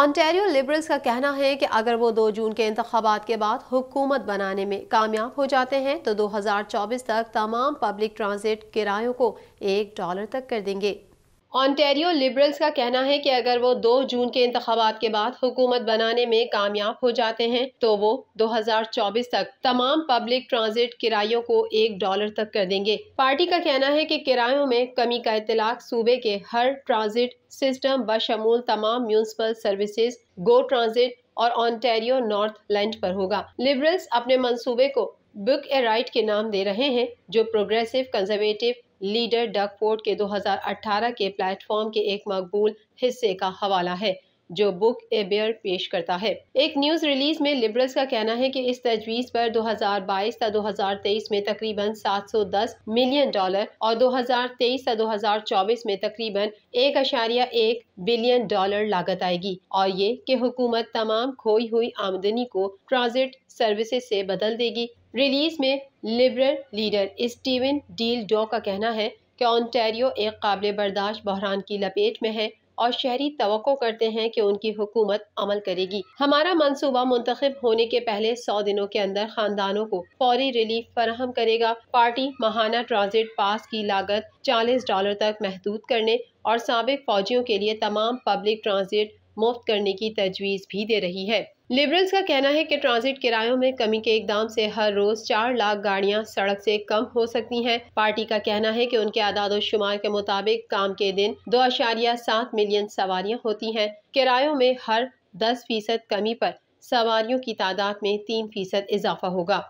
Ontario liberals का कहना है कि अगर वो दो जून के इंतबात के बाद हुकूमत बनाने में कामयाब हो जाते हैं तो 2024 तक तमाम पब्लिक ट्रांजिट किरायों को एक डॉलर तक कर देंगे ऑनटेरियो लिबरल्स का कहना है कि अगर वो 2 जून के इंतबात के बाद हुकूमत बनाने में कामयाब हो जाते हैं तो वो 2024 तक तमाम पब्लिक ट्रांजिट किरायों को एक डॉलर तक कर देंगे पार्टी का कहना है कि किरायों में कमी का इतलाक सूबे के हर ट्रांजिट सिस्टम बशमूल तमाम म्यूनसिपल सर्विसेज गो ट्रांजिट और ऑनटेरियो नॉर्थ लैंड पर होगा लिबरल्स अपने मनसूबे को बुक ए राइट के नाम दे रहे हैं जो प्रोग्रेसिव कंजर्वेटिव लीडर डकफोर्ड के 2018 के प्लेटफॉर्म के एक मकबूल हिस्से का हवाला है जो बुक ए बेयर पेश करता है एक न्यूज रिलीज में लिबरल्स का कहना है कि इस तजवीज़ पर 2022 से 2023 में तकरीबन 710 मिलियन डॉलर और 2023 से 2024 में तकरीबन एक अशारिया एक बिलियन डॉलर लागत आएगी और ये कि हुकूमत तमाम खोई हुई आमदनी को ट्रांजिट सर्विसेज से बदल देगी रिलीज में लिबरल लीडर स्टीवन डील डॉ का कहना है कि ऑन्टेरियो एक काबिल बर्दाश्त बहरान की लपेट में है और शहरी तो करते हैं कि उनकी हुकूमत अमल करेगी हमारा मंसूबा मुंतब होने के पहले सौ दिनों के अंदर खानदानों को फौरी रिलीफ फराहम करेगा पार्टी माहाना ट्रांजिट पास की लागत चालीस डॉलर तक महदूद करने और सबक फौजियों के लिए तमाम पब्लिक ट्रांजिट मुफ्त करने की तजवीज़ भी दे रही है लिबरल्स का कहना है कि ट्रांजिट किरायों में कमी के इकदाम से हर रोज चार लाख गाड़ियां सड़क से कम हो सकती हैं। पार्टी का कहना है कि उनके आदाद शुमार के मुताबिक काम के दिन दो अशारिया सात मिलियन सवारियां होती हैं किरायों में हर दस फीसद कमी पर सवारियों की तादाद में तीन फीसद इजाफा होगा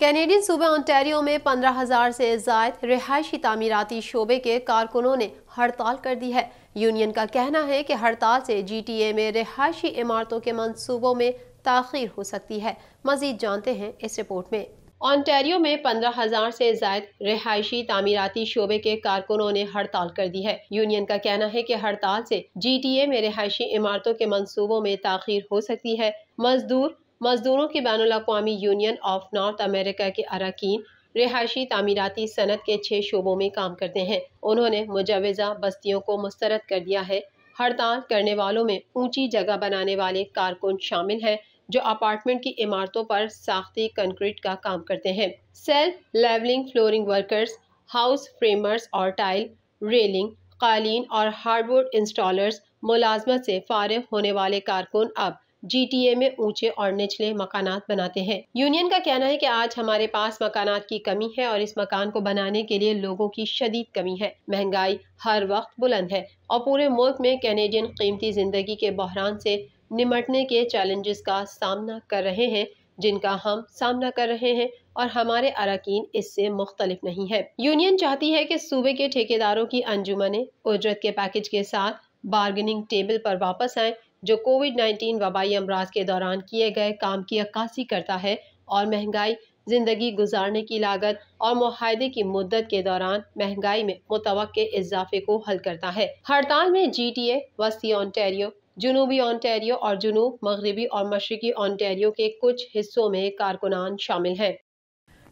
कैनेडियन सूबे ओंटेरियो में पंद्रह हज़ार से जायद रिहायशी तमीराती शोबे के कारकुनों ने हड़ताल कर दी है यूनियन का कहना है कि हड़ताल से जी टी ए में रिहायशी इमारतों के मनसूबों में तखिर हो सकती है मजीद जानते हैं इस रिपोर्ट में ऑनटेरियो में पंद्रह हजार से जायद रिहायशी तमीराती शोबे के कारकुनों ने हड़ताल कर दी है यूनियन का कहना है कि हड़ताल से जीटीए में रिहायशी इमारतों के मंसूबों में तखिर हो सकती है मजदूर मजदूरों की बैन अवी यूनियन ऑफ नॉर्थ अमेरिका के अरकान रिहायशी तमीराती सनत के छः शोबों में काम करते हैं उन्होंने मुजवज़ा बस्तियों को मुस्तरद कर दिया है हड़ताल करने वालों में ऊंची जगह बनाने वाले कारकुन शामिल हैं जो अपार्टमेंट की इमारतों पर साख्ती कंक्रीट का काम करते हैं self levelling flooring workers house framers और टाइल रेलिंग कालीन और हार्डवुड इंस्टॉलर्स मुलाजमत से फारग होने वाले कारकुन अब जीटीए में ऊंचे और निचले मकान बनाते हैं यूनियन का कहना है कि आज हमारे पास मकान की कमी है और इस मकान को बनाने के लिए लोगों की शदीद कमी है महंगाई हर वक्त बुलंद है और पूरे मुल्क में कैनेडियन कीमती जिंदगी के बहरान से निमटने के चैलेंजेस का सामना कर रहे हैं जिनका हम सामना कर रहे हैं और हमारे अरकान इससे मुख्तलिफ नहीं है यूनियन चाहती है कि सूबे के ठेकेदारों की अंजुमने उजरत के पैकेज के साथ बार्गेनिंग टेबल पर वापस आए जो कोविड 19 वबाई अमराज के दौरान किए गए काम की अक्कासी करता है और महंगाई ज़िंदगी गुजारने की लागत और माहदे की मुद्दत के दौरान महंगाई में मुतव इजाफे को हल करता है हड़ताल में जी टी ए वस्ती ऑनटेरियो जुनूबी ऑनटेरियो और जुनूब मगरबी और मशरकी ऑनटेरियो के कुछ हिस्सों में कारकुनान शामिल हैं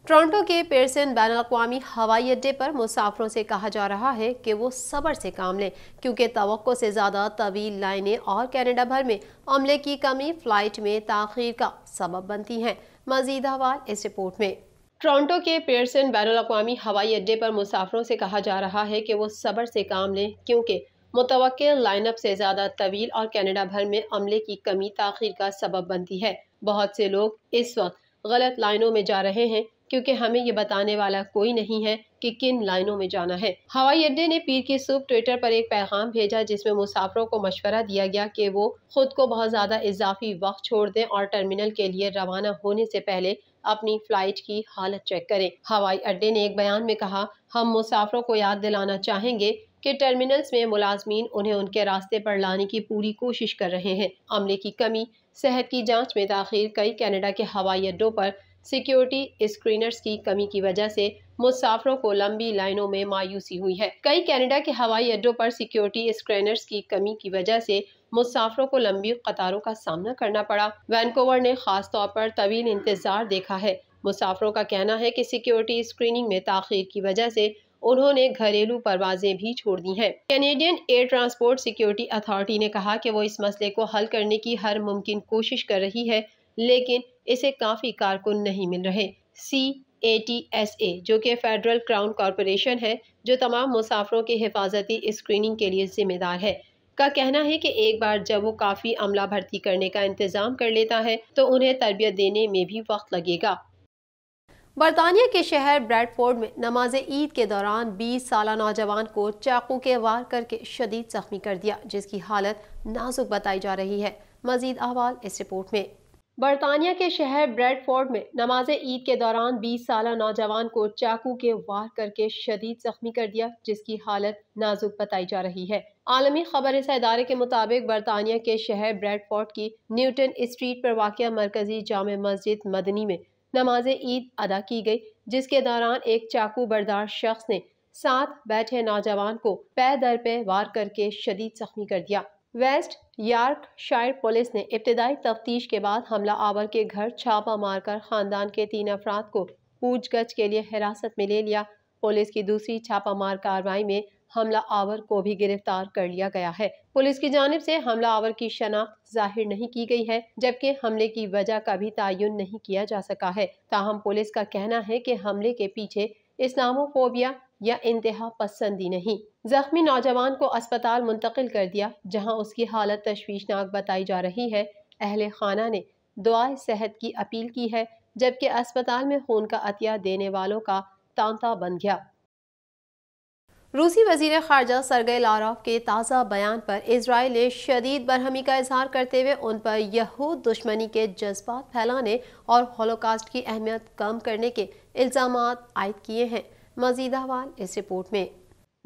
टोरंटो के पेरसन बैन अवी हवाई अड्डे पर मुसाफरों से कहा जा रहा है कि वो सबर से काम लें क्योंकि तो से ज़्यादा तवील लाइनें और कैनेडा भर में अमले की कमी फ़्लाइट में तखिर का सबब बनती हैं मजीद हवा इस रिपोर्ट में टोरंटो के पेयरसन बैन अवी हवाई अड्डे पर मुसाफरों से कहा जा रहा है कि वो सबर से काम लें क्योंकि मुतव लाइनअप से ज़्यादा तवील और कैनेडा भर में अमले की कमी तखिर का सबब बनती है बहुत से लोग इस वक्त गलत लाइनों में जा रहे हैं क्योंकि हमें ये बताने वाला कोई नहीं है कि किन लाइनों में जाना है हवाई अड्डे ने पीर की सुबह ट्विटर पर एक पैगाम भेजा जिसमें मुसाफरों को मशवरा दिया गया कि वो खुद को बहुत ज़्यादा इजाफी वक्त छोड़ दें और टर्मिनल के लिए रवाना होने से पहले अपनी फ्लाइट की हालत चेक करें हवाई अड्डे ने एक बयान में कहा हम मुसाफरों को याद दिलाना चाहेंगे के टर्मिनल्स में मुलाजमीन उन्हें उनके रास्ते पर लाने की पूरी कोशिश कर रहे हैं अमले की कमी सेहत की जांच में तखिर कई कनाडा के हवाई अड्डों पर सिक्योरिटी स्क्रीनर्स की कमी की वजह से मुसाफरों को लंबी लाइनों में मायूसी हुई है कई कनाडा के हवाई अड्डों पर सिक्योरिटी स्क्रीनर्स की कमी की वजह से मुसाफरों को लंबी कतारों का सामना करना पड़ा वैनकोवर ने खास तौर पर तवील इंतजार देखा है मुसाफरों का कहना है कि सिक्योरिटी स्क्रीनिंग में तखिर की वजह से उन्होंने घरेलू परवाजें भी छोड़ दी हैं। Canadian Air Transport Security Authority ने कहा कि वो इस मसले को हल करने की हर मुमकिन कोशिश कर रही है लेकिन इसे काफ़ी कारकुन नहीं मिल रहे सी ए टी एस ए जो कि फेडरल क्राउन कॉरपोरेशन है जो तमाम मुसाफरों की हिफाजती स्क्रीनिंग के लिए जिम्मेदार है का कहना है कि एक बार जब वो काफ़ी अमला भर्ती करने का इंतज़ाम कर लेता है तो उन्हें तरबियत देने में भी वक्त लगेगा बरतानिया के शहर ब्रैडफोर्ड में नमाज ईद के दौरान 20 साल नौजवान को चाकू के वार करके शदीद जख्मी कर दिया जिसकी हालत नाजुक बताई जा रही है मजीद अहवाल इस रिपोर्ट में बरतानिया के शहर ब्रेडफोर्ड में नमाज ईद के दौरान 20 साल नौजवान को चाकू के वार करके शदीद जख्मी कर दिया जिसकी हालत नाजुक बताई जा रही है आलमी खबर इस अदारे के मुताबिक बरतानिया के शहर ब्रेडफोर्ड की न्यूटन स्ट्रीट पर वाक़ मरकजी जाम मस्जिद मदनी में नमाज ईद अदा की गई जिसके दौरान एक चाकू बरदार शख्स ने साथ बैठे नौजवान को पै दर पे वार करके शदीद जख्मी कर दिया वेस्ट यार्क शायर पुलिस ने इब्तदाई तफ्तीश के बाद हमला आवर के घर छापा मारकर ख़ानदान के तीन अफराद को गछ के लिए हिरासत में ले लिया पुलिस की दूसरी छापामार कार्रवाई में हमला आवर को भी गिरफ्तार कर लिया गया है पुलिस की जानब से हमला आवर की शनाख्त जाहिर नहीं की गई है जबकि हमले की वजह का भी तयन नहीं किया जा सका है ताहम पुलिस का कहना है कि हमले के पीछे इस्लामोफोबिया या इंतहा पसंदी नहीं जख्मी नौजवान को अस्पताल मुंतकिल कर दिया जहाँ उसकी हालत तशवीशनाक बताई जा रही है अहल खाना ने दुआ सेहत की अपील की है जबकि अस्पताल में खून का अतिया देने वालों का तांता बन गया रूसी वजीर खारजा सरगे लारोफ के ताज़ा बयान पर इसराइल ने शदीद बरहमी का इजहार करते हुए उन पर यहूद दुश्मनी के जज्बात फैलाने और हॉलोकास्ट की अहमियत कम करने के इल्ज़ाम आयद किए हैं मजीद अहवाल इस रिपोर्ट में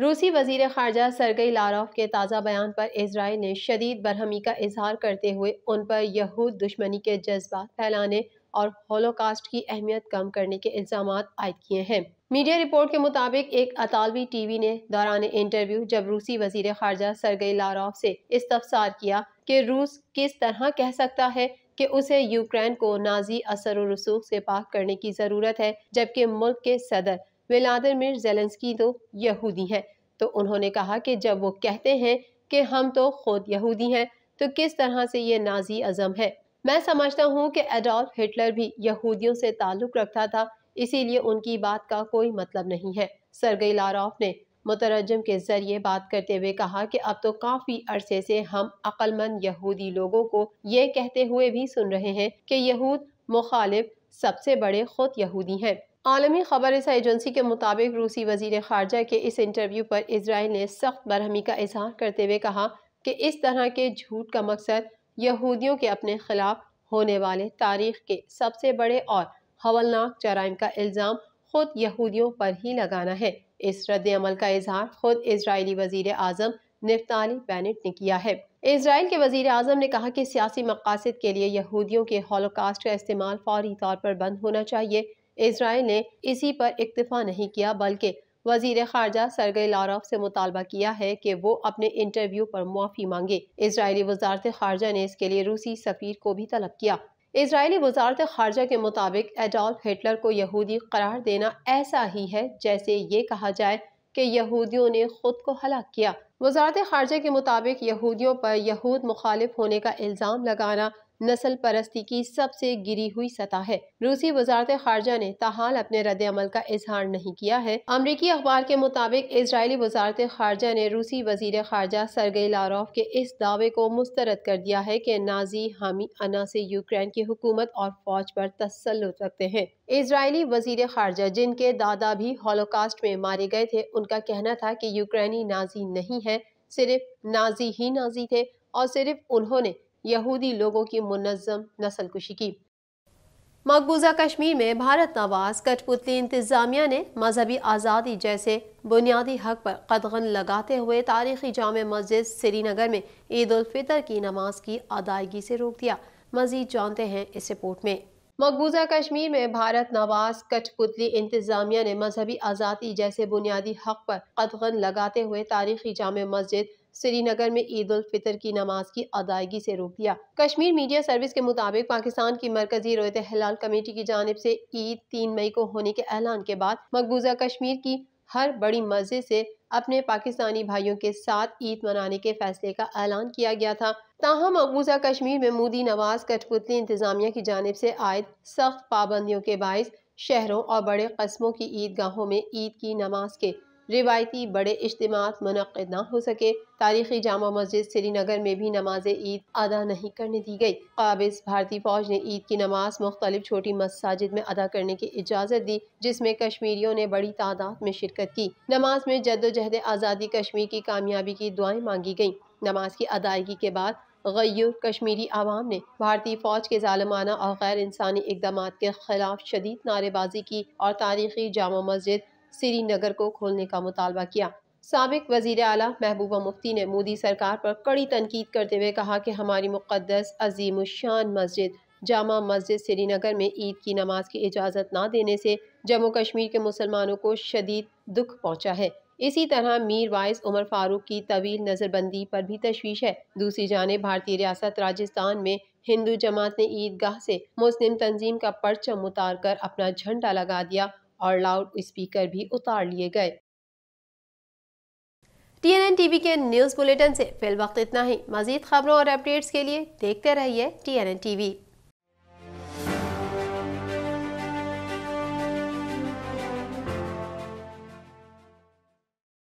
रूसी वजीर खारजा सरगई लारोफ के ताज़ा बयान पर इसराइल ने शदीद बरहमी का इजहार करते हुए उन पर यहूद दुश्मनी के जज्बात फैलाने और होलोकास्ट की अहमियत कम करने के इल्ज़ाम आयद किए हैं मीडिया रिपोर्ट के मुताबिक एक अतालवी टीवी ने दौरान इंटरव्यू जब रूसी वजीर खारजा सरगई लारोफ से इस्तफसार किया कि रूस किस तरह कह सकता है कि उसे यूक्रेन को नाजी असर रसूख से पाक करने की ज़रूरत है जबकि मुल्क के सदर व्लादिमिर जेलेंसकी तो यहूदी हैं तो उन्होंने कहा कि जब वो कहते हैं कि हम तो खुद यहूदी हैं तो किस तरह से ये नाजी अज़म है मैं समझता हूँ कि एडोल्फ हिटलर भी यहूदियों से ताल्लुक़ रखता था इसीलिए उनकी बात का कोई मतलब नहीं है सरगई लारॉफ ने मुतरजम के ज़रिए बात करते हुए कहा कि अब तो काफ़ी अरसे से हम अक्लमंद यहूदी लोगों को ये कहते हुए भी सुन रहे हैं कि यहूद मुखालिफ सबसे बड़े खुद यहूदी हैं आलमी ख़बर एजेंसी के मुताबिक रूसी वजीर खारजा के इस इंटरव्यू पर इसराइल ने सख्त बरहमी का इजहार करते हुए कहा कि इस तरह के झूठ का मकसद यहूदियों के अपने खिलाफ होने वाले तारीख के सबसे बड़े और हवलनाक जराइम का इल्ज़ाम खुद यहूदियों पर ही लगाना है इस रद्द अमल का इजहार खुद इसराइली वजीर अजम निफ्ताली बैनट ने किया है इसराइल के वजीर अजम ने कहा कि सियासी मकासद के लिए यहूदियों के हॉलोकास्ट का इस्तेमाल फौरी तौर पर बंद होना चाहिए इसराइल ने इसी पर इक्तफा नहीं किया बल्कि वजीर खारजा सरगई लारफ से मुतालबा किया है कि वो अपने इंटरव्यू पर मुआफ़ी मांगे इसराइली वजारत खारजा ने इसके लिए रूसी सफ़ीर को भी तलब किया इसराइली वजारत खारजा के मुताबिक एडोल्फ हिटलर को यहूदी करार देना ऐसा ही है जैसे ये कहा जाए कि यहूदियों ने खुद को हलाक किया वजारत खारजा के मुताबिक यहूदियों पर यहूद मुखालिफ होने का इल्ज़ाम लगाना नस्ल परस्ती की सबसे गिरी हुई सतह है रूसी वजारत खारजा ने तहाल अपने रद्द अमल का इजहार नहीं किया है अमरीकी अखबार के मुताबिक इसराइली वजारत खारजा ने रूसी वजीर खारजा सरगई लारोफ के इस दावे को मुस्तरद कर दिया है की नाजी हामी अना से यूक्रेन की हुकूमत और फौज पर तसलुत रखते हैं इसराइली वजीर खारजा जिनके दादा भी हॉलोकास्ट में मारे गए थे उनका कहना था की यूक्रेनी नाजी नहीं है सिर्फ नाजी ही नाजी थे और सिर्फ उन्होंने यहूदी लोगों की मुनज़म नस्लकुशी की मकबूजा कश्मीर में भारत नवाज कठपुतली इंतज़ामिया ने मजहबी आज़ादी जैसे बुनियादी हक पर कदगन लगाते हुए तारीखी जाम मस्जिद श्रीनगर में ईद उलफितर की नमाज की अदायगी से रोक दिया मजीद जानते हैं इस रिपोर्ट में मकबूजा कश्मीर में भारत नवाज कठपुतली इंतजामिया ने मजहबी आज़ादी जैसे बुनियादी हक पर कदगन लगाते हुए तारीखी जाम मस्जिद श्रीनगर में ईद उल फितर की नमाज की अदायगी से रोक दिया कश्मीर मीडिया सर्विस के मुताबिक पाकिस्तान की मरकजी रोहित हिलाल कमेटी की जानब से ईद तीन मई को होने के ऐलान के बाद मकबूजा कश्मीर की हर बड़ी मस्जिद से अपने पाकिस्तानी भाइयों के साथ ईद मनाने के फैसले का ऐलान किया गया था ताहम मकबूजा कश्मीर में मोदी नवाज कठपुतली इंतजामिया की जानब से आयद सख्त पाबंदियों के बायस शहरों और बड़े कस्बों की ईदगाहों में ईद की नमाज के रिवायती बड़े इज्तम मनद ना हो सके तारीखी जामा मस्जिद श्रीनगर में भी नमाज ईद अदा नहीं करने दी गई काबिज भारतीय फौज ने ईद की नमाज मुख्तलिफ छोटी मस्ाजिद में अदा करने की इजाज़त दी जिसमें कश्मीरियों ने बड़ी तादाद में शिरकत की नमाज में जदोजहद आज़ादी कश्मीर की कामयाबी की दुआएं मांगी गईं नमाज की अदायगी के बाद गैर कश्मीरी आवाम ने भारतीय फ़ौज के ालमाना और गैर इंसानी इकदाम के खिलाफ शदीद नारेबाजी की और तारीखी जामा मस्जिद श्रीनगर को खोलने का मुतालबा किया सबक वजीर अला महबूबा मुफ्ती ने मोदी सरकार पर कड़ी तनकीद करते हुए कहा कि हमारी मुक़दस अजीम शान मस्जिद जामा मस्जिद श्रीनगर में ईद की नमाज की इजाज़त ना देने से जम्मू कश्मीर के मुसलमानों को शदीद दुख पहुँचा है इसी तरह मीर वाइस उमर फारूक की तवील नज़रबंदी पर भी तशवीश है दूसरी जानब भारतीय रियासत राजस्थान में हिंदू जमात ने ईदगाह से मुस्लिम तंजीम का परचम उतार कर अपना झंडा लगा दिया और लाउड स्पीकर भी उतार लिए गए टी एन टीवी के न्यूज़ बुलेटिन से फिल वक्त इतना ही मजीद खबरों और अपडेट्स के लिए देखते रहिए टी एन टीवी